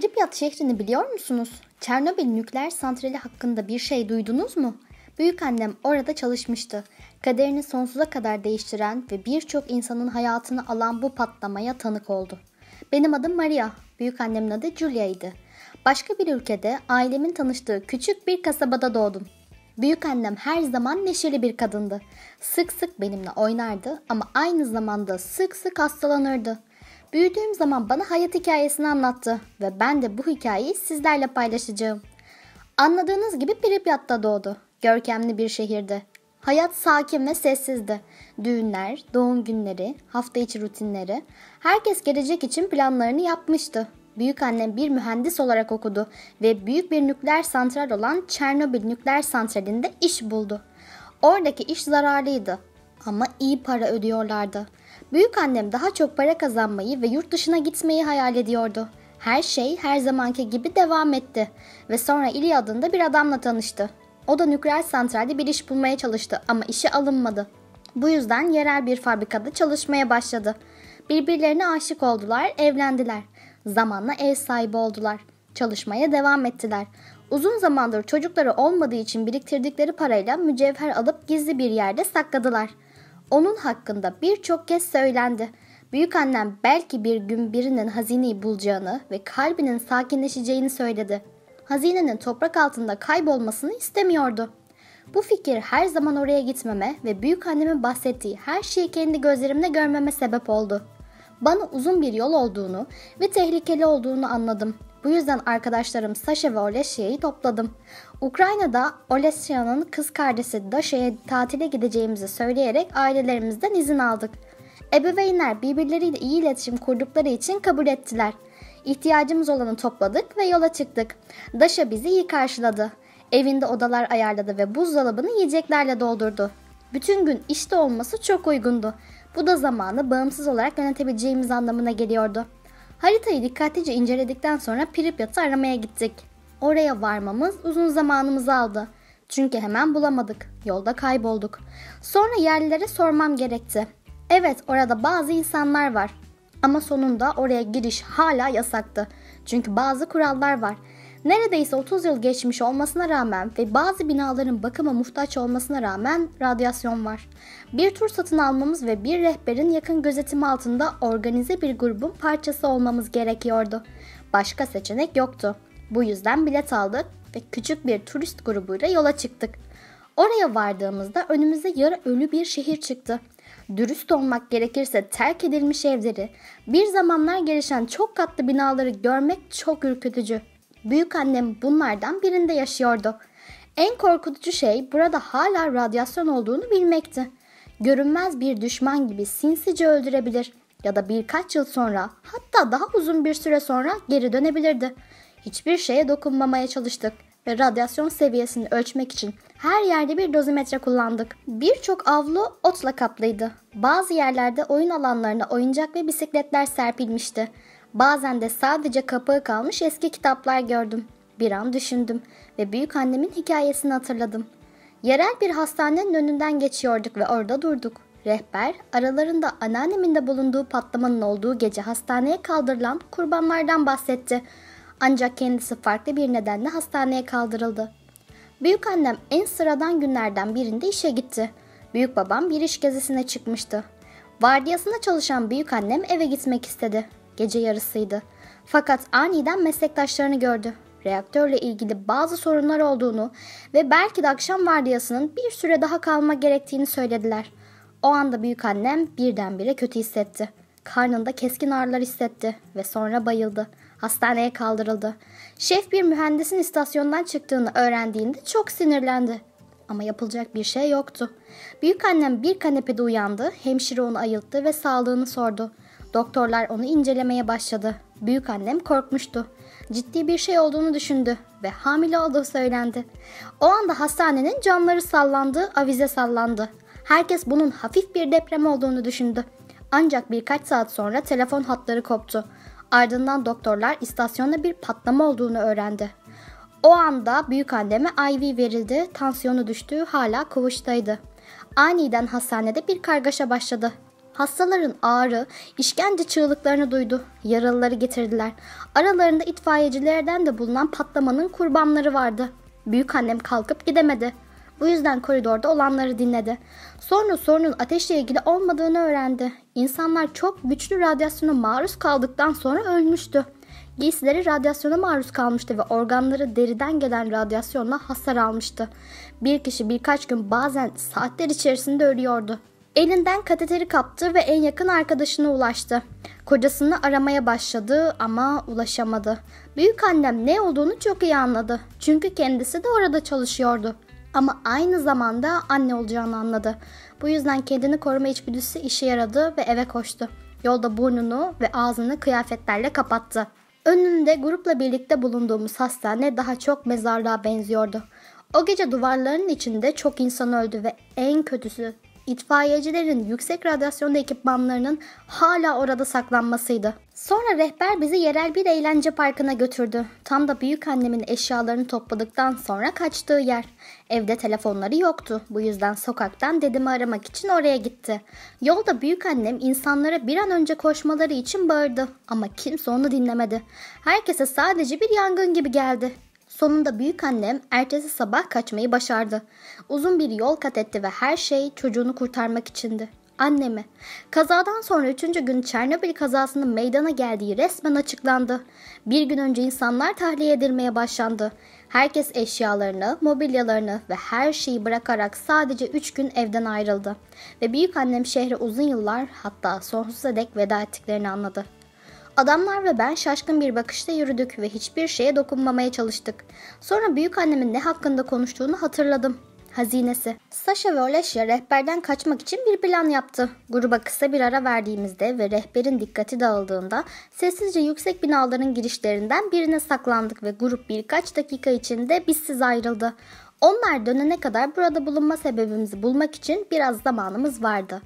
Pripyat şehrini biliyor musunuz? Çernobil nükleer santrali hakkında bir şey duydunuz mu? Büyükannem orada çalışmıştı. Kaderini sonsuza kadar değiştiren ve birçok insanın hayatını alan bu patlamaya tanık oldu. Benim adım Maria, büyükannemin adı Julia idi. Başka bir ülkede ailemin tanıştığı küçük bir kasabada doğdum. Büyükannem her zaman neşeli bir kadındı. Sık sık benimle oynardı ama aynı zamanda sık sık hastalanırdı büyüdüğüm zaman bana hayat hikayesini anlattı ve ben de bu hikayeyi sizlerle paylaşacağım. Anladığınız gibi Pripyat'ta doğdu. Görkemli bir şehirdi. Hayat sakin ve sessizdi. Düğünler, doğum günleri, hafta içi rutinleri, herkes gelecek için planlarını yapmıştı. Büyük annem bir mühendis olarak okudu ve büyük bir nükleer santral olan Çernobil nükleer santralinde iş buldu. Oradaki iş zararlıydı ama iyi para ödüyorlardı. Büyük annem daha çok para kazanmayı ve yurt dışına gitmeyi hayal ediyordu. Her şey her zamanki gibi devam etti ve sonra İli adında bir adamla tanıştı. O da nükleer santralde bir iş bulmaya çalıştı ama işe alınmadı. Bu yüzden yerel bir fabrikada çalışmaya başladı. Birbirlerine aşık oldular, evlendiler. Zamanla ev sahibi oldular. Çalışmaya devam ettiler. Uzun zamandır çocukları olmadığı için biriktirdikleri parayla mücevher alıp gizli bir yerde sakladılar.'' Onun hakkında birçok kez söylendi. Büyük annem belki bir gün birinin hazineyi bulacağını ve kalbinin sakinleşeceğini söyledi. Hazinenin toprak altında kaybolmasını istemiyordu. Bu fikir her zaman oraya gitmeme ve büyük annemin bahsettiği her şeyi kendi gözlerimle görmeme sebep oldu. Bana uzun bir yol olduğunu ve tehlikeli olduğunu anladım. Bu yüzden arkadaşlarım Sasha ve Oleşya'yı topladım. Ukrayna'da Olesya'nın kız kardeşi Daşa'ya tatile gideceğimizi söyleyerek ailelerimizden izin aldık. Ebeveynler birbirleriyle iyi iletişim kurdukları için kabul ettiler. İhtiyacımız olanı topladık ve yola çıktık. Daşa bizi iyi karşıladı. Evinde odalar ayarladı ve buzdolabını yiyeceklerle doldurdu. Bütün gün işte olması çok uygundu. Bu da zamanı bağımsız olarak yönetebileceğimiz anlamına geliyordu. Haritayı dikkatlice inceledikten sonra Pripyat'ı aramaya gittik oraya varmamız uzun zamanımızı aldı. Çünkü hemen bulamadık. Yolda kaybolduk. Sonra yerlilere sormam gerekti. Evet, orada bazı insanlar var. Ama sonunda oraya giriş hala yasaktı. Çünkü bazı kurallar var. Neredeyse 30 yıl geçmiş olmasına rağmen ve bazı binaların bakıma muhtaç olmasına rağmen radyasyon var. Bir tur satın almamız ve bir rehberin yakın gözetimi altında organize bir grubun parçası olmamız gerekiyordu. Başka seçenek yoktu. Bu yüzden bilet aldık ve küçük bir turist grubuyla yola çıktık. Oraya vardığımızda önümüze yarı ölü bir şehir çıktı. Dürüst olmak gerekirse terk edilmiş evleri, bir zamanlar gelişen çok katlı binaları görmek çok ürkütücü. Büyük annem bunlardan birinde yaşıyordu. En korkutucu şey burada hala radyasyon olduğunu bilmekti. Görünmez bir düşman gibi sinsice öldürebilir ya da birkaç yıl sonra hatta daha uzun bir süre sonra geri dönebilirdi. Hiçbir şeye dokunmamaya çalıştık ve radyasyon seviyesini ölçmek için her yerde bir dozimetre kullandık. Birçok avlu otla kaplıydı. Bazı yerlerde oyun alanlarına oyuncak ve bisikletler serpilmişti. Bazen de sadece kapağı kalmış eski kitaplar gördüm. Bir an düşündüm ve büyük annemin hikayesini hatırladım. Yerel bir hastanenin önünden geçiyorduk ve orada durduk. Rehber, aralarında anneannemin de bulunduğu patlamanın olduğu gece hastaneye kaldırılan kurbanlardan bahsetti. Ancak kendisi farklı bir nedenle hastaneye kaldırıldı. Büyük annem en sıradan günlerden birinde işe gitti. Büyük babam bir iş gezisine çıkmıştı. Vardiyasında çalışan büyük annem eve gitmek istedi. Gece yarısıydı. Fakat aniden meslektaşlarını gördü. Reaktörle ilgili bazı sorunlar olduğunu ve belki de akşam vardiyasının bir süre daha kalma gerektiğini söylediler. O anda büyük annem birdenbire kötü hissetti. Karnında keskin ağrılar hissetti ve sonra bayıldı.'' hastaneye kaldırıldı. Şef bir mühendisin istasyondan çıktığını öğrendiğinde çok sinirlendi. Ama yapılacak bir şey yoktu. Büyük annem bir kanepede uyandı, hemşire onu ayılttı ve sağlığını sordu. Doktorlar onu incelemeye başladı. Büyük annem korkmuştu. Ciddi bir şey olduğunu düşündü ve hamile olduğu söylendi. O anda hastanenin camları sallandı, avize sallandı. Herkes bunun hafif bir deprem olduğunu düşündü. Ancak birkaç saat sonra telefon hatları koptu. Ardından doktorlar istasyonda bir patlama olduğunu öğrendi. O anda büyük anneme IV verildi, tansiyonu düştü, hala kovuştaydı. Aniden hastanede bir kargaşa başladı. Hastaların ağrı, işkence çığlıklarını duydu. Yaralıları getirdiler. Aralarında itfaiyecilerden de bulunan patlamanın kurbanları vardı. Büyük annem kalkıp gidemedi. Bu yüzden koridorda olanları dinledi. Sonra sorunun ateşle ilgili olmadığını öğrendi. İnsanlar çok güçlü radyasyona maruz kaldıktan sonra ölmüştü. Giysileri radyasyona maruz kalmıştı ve organları deriden gelen radyasyonla hasar almıştı. Bir kişi birkaç gün bazen saatler içerisinde ölüyordu. Elinden kateteri kaptı ve en yakın arkadaşına ulaştı. Kocasını aramaya başladı ama ulaşamadı. Büyük annem ne olduğunu çok iyi anladı. Çünkü kendisi de orada çalışıyordu ama aynı zamanda anne olacağını anladı. Bu yüzden kendini koruma içgüdüsü işe yaradı ve eve koştu. Yolda burnunu ve ağzını kıyafetlerle kapattı. Önünde grupla birlikte bulunduğumuz hastane daha çok mezarlığa benziyordu. O gece duvarların içinde çok insan öldü ve en kötüsü itfaiyecilerin yüksek radyasyonda ekipmanlarının hala orada saklanmasıydı. Sonra rehber bizi yerel bir eğlence parkına götürdü. Tam da büyük annemin eşyalarını topladıktan sonra kaçtığı yer. Evde telefonları yoktu. Bu yüzden sokaktan dedemi aramak için oraya gitti. Yolda büyük annem insanlara bir an önce koşmaları için bağırdı ama kimse onu dinlemedi. Herkese sadece bir yangın gibi geldi. Sonunda büyük annem ertesi sabah kaçmayı başardı. Uzun bir yol kat etti ve her şey çocuğunu kurtarmak içindi. Annemi. Kazadan sonra üçüncü gün Çernobil kazasının meydana geldiği resmen açıklandı. Bir gün önce insanlar tahliye edilmeye başlandı. Herkes eşyalarını, mobilyalarını ve her şeyi bırakarak sadece 3 gün evden ayrıldı. Ve büyük annem şehre uzun yıllar hatta sonsuza dek veda ettiklerini anladı. Adamlar ve ben şaşkın bir bakışta yürüdük ve hiçbir şeye dokunmamaya çalıştık. Sonra büyük annemin ne hakkında konuştuğunu hatırladım. Hazinesi. Sasha ve Olesya rehberden kaçmak için bir plan yaptı. Gruba kısa bir ara verdiğimizde ve rehberin dikkati dağıldığında sessizce yüksek binaların girişlerinden birine saklandık ve grup birkaç dakika içinde bizsiz ayrıldı. Onlar dönene kadar burada bulunma sebebimizi bulmak için biraz zamanımız vardı.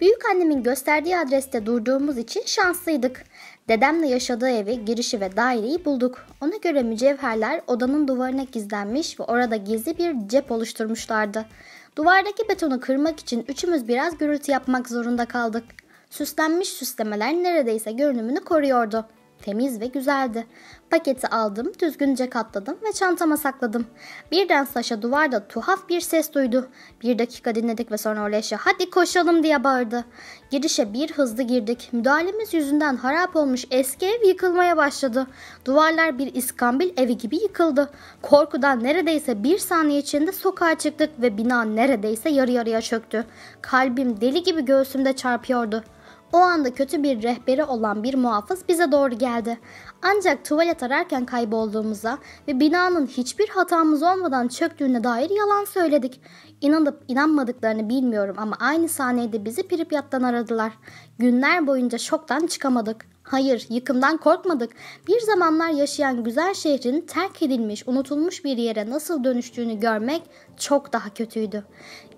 Büyük annemin gösterdiği adreste durduğumuz için şanslıydık. Dedemle yaşadığı evi, girişi ve daireyi bulduk. Ona göre mücevherler odanın duvarına gizlenmiş ve orada gizli bir cep oluşturmuşlardı. Duvardaki betonu kırmak için üçümüz biraz gürültü yapmak zorunda kaldık. Süslenmiş süslemeler neredeyse görünümünü koruyordu.'' Temiz ve güzeldi. Paketi aldım, düzgünce katladım ve çantama sakladım. Birden Saşa duvarda tuhaf bir ses duydu. Bir dakika dinledik ve sonra Oleşya hadi koşalım diye bağırdı. Girişe bir hızlı girdik. Müdahalemiz yüzünden harap olmuş eski ev yıkılmaya başladı. Duvarlar bir iskambil evi gibi yıkıldı. Korkudan neredeyse bir saniye içinde sokağa çıktık ve bina neredeyse yarı yarıya çöktü. Kalbim deli gibi göğsümde çarpıyordu. O anda kötü bir rehberi olan bir muhafız bize doğru geldi. Ancak tuvalet ararken kaybolduğumuza ve binanın hiçbir hatamız olmadan çöktüğüne dair yalan söyledik. İnanıp inanmadıklarını bilmiyorum ama aynı saniyede bizi Pripyat'tan aradılar. Günler boyunca şoktan çıkamadık. Hayır, yıkımdan korkmadık. Bir zamanlar yaşayan güzel şehrin terk edilmiş, unutulmuş bir yere nasıl dönüştüğünü görmek çok daha kötüydü.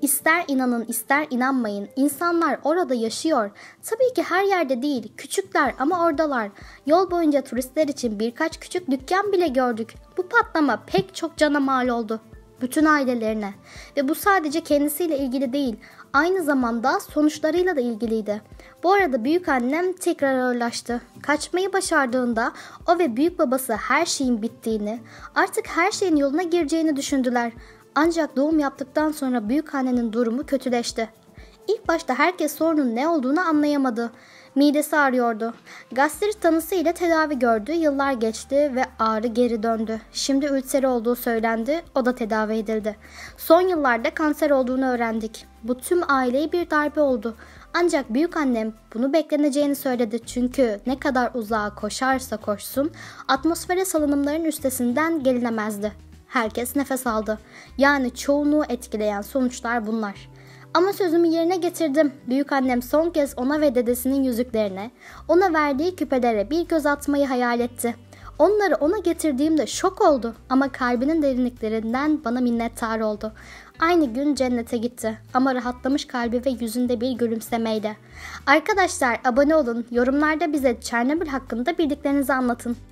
İster inanın ister inanmayın, insanlar orada yaşıyor. Tabii ki her yerde değil, küçükler ama oradalar. Yol boyunca turistler için birkaç küçük dükkan bile gördük. Bu patlama pek çok cana mal oldu bütün ailelerine ve bu sadece kendisiyle ilgili değil aynı zamanda sonuçlarıyla da ilgiliydi. Bu arada büyük annem tekrar ağırlaştı. Kaçmayı başardığında o ve büyük babası her şeyin bittiğini, artık her şeyin yoluna gireceğini düşündüler. Ancak doğum yaptıktan sonra büyük annenin durumu kötüleşti. İlk başta herkes sorunun ne olduğunu anlayamadı. Midesi ağrıyordu. Gastrit tanısı ile tedavi gördü. Yıllar geçti ve ağrı geri döndü. Şimdi ülseri olduğu söylendi. O da tedavi edildi. Son yıllarda kanser olduğunu öğrendik. Bu tüm aileyi bir darbe oldu. Ancak büyük annem bunu bekleneceğini söyledi çünkü ne kadar uzağa koşarsa koşsun atmosfere salınımların üstesinden gelinemezdi. Herkes nefes aldı. Yani çoğunluğu etkileyen sonuçlar bunlar. Ama sözümü yerine getirdim. Büyük annem son kez ona ve dedesinin yüzüklerine, ona verdiği küpelere bir göz atmayı hayal etti. Onları ona getirdiğimde şok oldu ama kalbinin derinliklerinden bana minnettar oldu. Aynı gün cennete gitti ama rahatlamış kalbi ve yüzünde bir gülümsemeydi. Arkadaşlar abone olun, yorumlarda bize Çernobil hakkında bildiklerinizi anlatın.